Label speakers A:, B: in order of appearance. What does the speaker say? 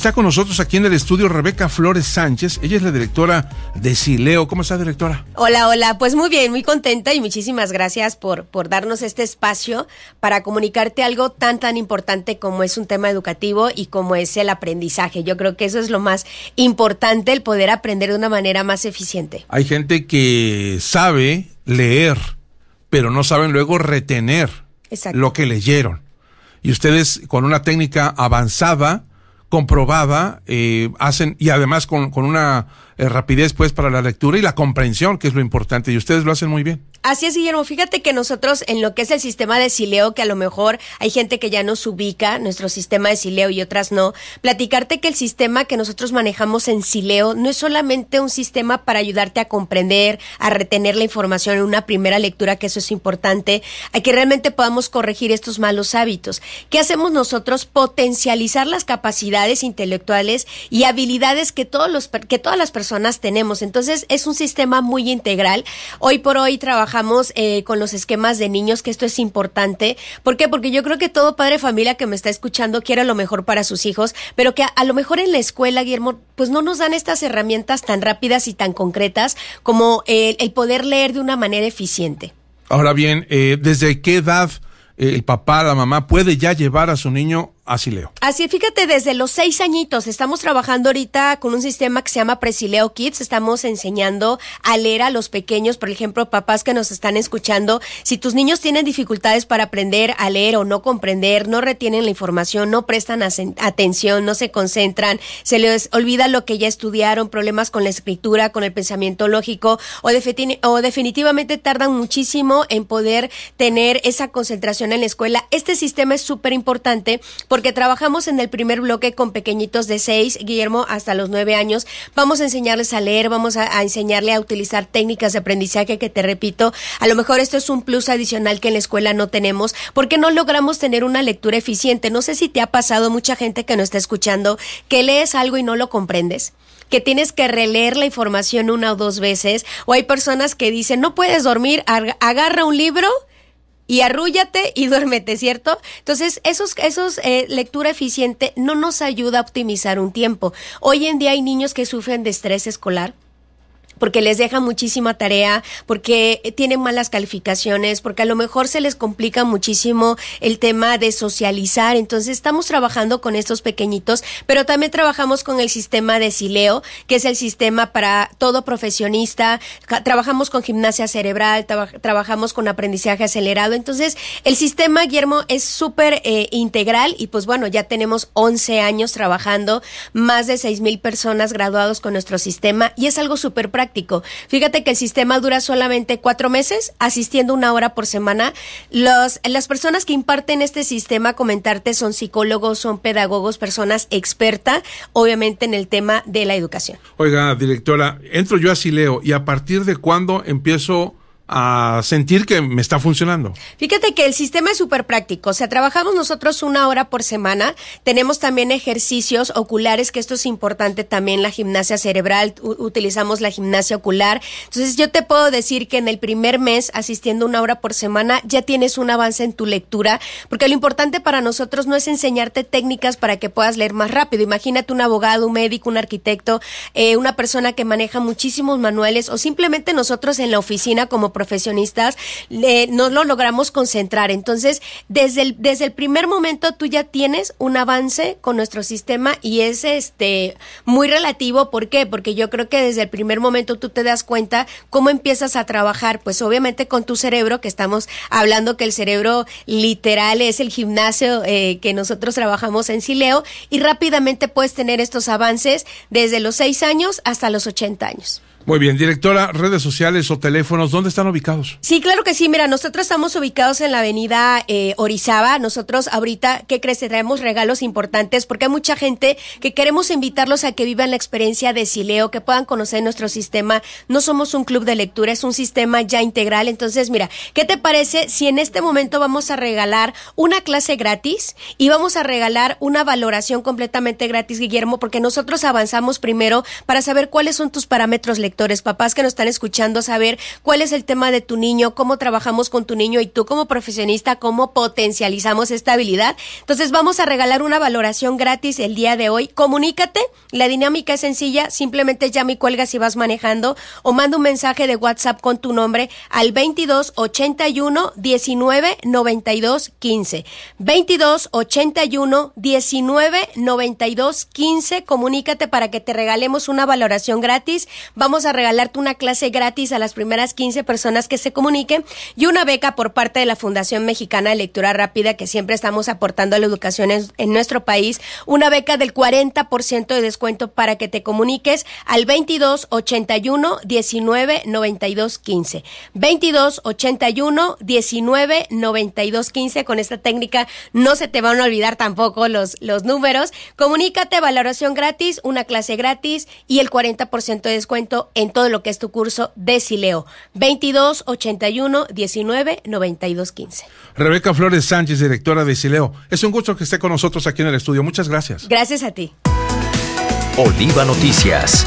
A: Está con nosotros aquí en el estudio Rebeca Flores Sánchez. Ella es la directora de Sileo. ¿Cómo está, directora?
B: Hola, hola. Pues muy bien, muy contenta y muchísimas gracias por, por darnos este espacio para comunicarte algo tan, tan importante como es un tema educativo y como es el aprendizaje. Yo creo que eso es lo más importante, el poder aprender de una manera más eficiente.
A: Hay gente que sabe leer, pero no saben luego retener lo que leyeron. Y ustedes con una técnica avanzada, comprobada, eh, hacen, y además con, con una eh, rapidez pues para la lectura y la comprensión, que es lo importante, y ustedes lo hacen muy bien.
B: Así es, Guillermo. Fíjate que nosotros en lo que es el sistema de Sileo, que a lo mejor hay gente que ya nos ubica, nuestro sistema de Sileo y otras no, platicarte que el sistema que nosotros manejamos en Sileo no es solamente un sistema para ayudarte a comprender, a retener la información en una primera lectura, que eso es importante, hay que realmente podamos corregir estos malos hábitos. ¿Qué hacemos nosotros? Potencializar las capacidades intelectuales y habilidades que, todos los, que todas las personas tenemos. Entonces es un sistema muy integral. Hoy por hoy trabajamos eh, con los esquemas de niños, que esto es importante. ¿Por qué? Porque yo creo que todo padre de familia que me está escuchando quiere lo mejor para sus hijos, pero que a, lo mejor en la escuela, Guillermo, pues no nos dan estas herramientas tan rápidas y tan concretas como el, poder leer de una manera eficiente.
A: Ahora bien, eh, ¿desde qué edad eh, el papá, la mamá puede ya llevar a su niño Así leo.
B: Así, fíjate, desde los seis añitos estamos trabajando ahorita con un sistema que se llama Presileo Kids. Estamos enseñando a leer a los pequeños, por ejemplo, papás que nos están escuchando. Si tus niños tienen dificultades para aprender a leer o no comprender, no retienen la información, no prestan atención, no se concentran, se les olvida lo que ya estudiaron, problemas con la escritura, con el pensamiento lógico, o, o definitivamente tardan muchísimo en poder tener esa concentración en la escuela. Este sistema es súper importante porque trabajamos en el primer bloque con pequeñitos de 6, Guillermo, hasta los 9 años. Vamos a enseñarles a leer, vamos a, enseñarle a utilizar técnicas de aprendizaje que te repito, a lo mejor esto es un plus adicional que en la escuela no tenemos, porque no logramos tener una lectura eficiente. No sé si te ha pasado mucha gente que no está escuchando que lees algo y no lo comprendes que tienes que releer la información una o dos veces, o hay personas que dicen, no puedes dormir, agarra un libro y arrúllate y duérmete, ¿cierto? Entonces, esos, esos eh, lectura eficiente no nos ayuda a optimizar un tiempo. Hoy en día hay niños que sufren de estrés escolar porque les deja muchísima tarea, porque tienen malas calificaciones, porque a lo mejor se les complica muchísimo el tema de socializar. Entonces estamos trabajando con estos pequeñitos, pero también trabajamos con el sistema de Sileo, que es el sistema para todo profesionista. Trabajamos con gimnasia cerebral, trabajamos con aprendizaje acelerado. Entonces el sistema, Guillermo, es súper eh, integral y pues bueno, ya tenemos 11 años trabajando, más de 6 mil personas graduados con nuestro sistema y es algo súper práctico Fíjate que el sistema dura solamente cuatro meses, asistiendo una hora por semana. Los, las personas que imparten este sistema, comentarte, son psicólogos, son pedagogos, personas expertas, obviamente en el tema de la educación.
A: Oiga, directora, entro yo a Sileo y a partir de cuándo empiezo a sentir que me está funcionando.
B: Fíjate que el sistema es súper práctico. O sea, trabajamos nosotros una hora por semana. Tenemos también ejercicios oculares, que esto es importante también, la gimnasia cerebral. utilizamos la gimnasia ocular. Entonces, yo te puedo decir que en el primer mes, asistiendo una hora por semana, ya tienes un avance en tu lectura, porque lo importante para nosotros no es enseñarte técnicas para que puedas leer más rápido. Imagínate un abogado, un médico, un arquitecto, eh, una persona que maneja muchísimos manuales o simplemente nosotros en la oficina como profesionistas, no lo logramos concentrar. Entonces, desde el, desde el primer momento tú ya tienes un avance con nuestro sistema y es este muy relativo. ¿Por qué? Porque yo creo que desde el primer momento tú te das cuenta cómo empiezas a trabajar. Pues obviamente con tu cerebro, que estamos hablando que el cerebro literal es el gimnasio eh, que nosotros trabajamos en Sileo, y rápidamente puedes tener estos avances desde los seis años hasta los ochenta años.
A: Muy bien, directora, redes sociales o teléfonos, ¿dónde están ubicados?
B: Sí, claro que sí. Mira, nosotros estamos ubicados en la avenida eh, Orizaba. Nosotros ahorita, ¿qué crees? Traemos regalos importantes porque hay mucha gente que queremos invitarlos a que vivan la experiencia de Sileo, que puedan conocer nuestro sistema. No somos un club de lectura, es un sistema ya integral. Entonces, mira, ¿qué te parece si en este momento vamos a regalar una clase gratis y vamos a regalar una valoración completamente gratis, Guillermo, porque nosotros avanzamos primero para saber cuáles son tus parámetros lectores papás que nos están escuchando, saber cuál es el tema de tu niño, cómo trabajamos con tu niño y tú como profesionista, cómo potencializamos esta habilidad. Entonces vamos a regalar una valoración gratis el día de hoy. Comunícate, la dinámica es sencilla, simplemente llama y cuelga si vas manejando o manda un mensaje de WhatsApp con tu nombre al 22 81 19 15. 22 81 19 15. Comunícate para que te regalemos una valoración gratis. Vamos a regalarte una clase gratis a las primeras 15 personas que se comuniquen y una beca por parte de la Fundación Mexicana de Lectura Rápida, que siempre estamos aportando a la educación en, nuestro país, una beca del 40% de descuento para que te comuniques al 22 81 19 92 15. 22 81 15. Con esta técnica no se te van a olvidar tampoco los, los números. Comunícate, valoración gratis, una clase gratis y el 40% de descuento en todo lo que es tu curso de Sileo. 22 81 19 92 15.
A: Rebeca Flores Sánchez, directora de Sileo. Es un gusto que esté con nosotros aquí en el estudio. Muchas gracias.
B: Gracias a ti.
A: Oliva Noticias.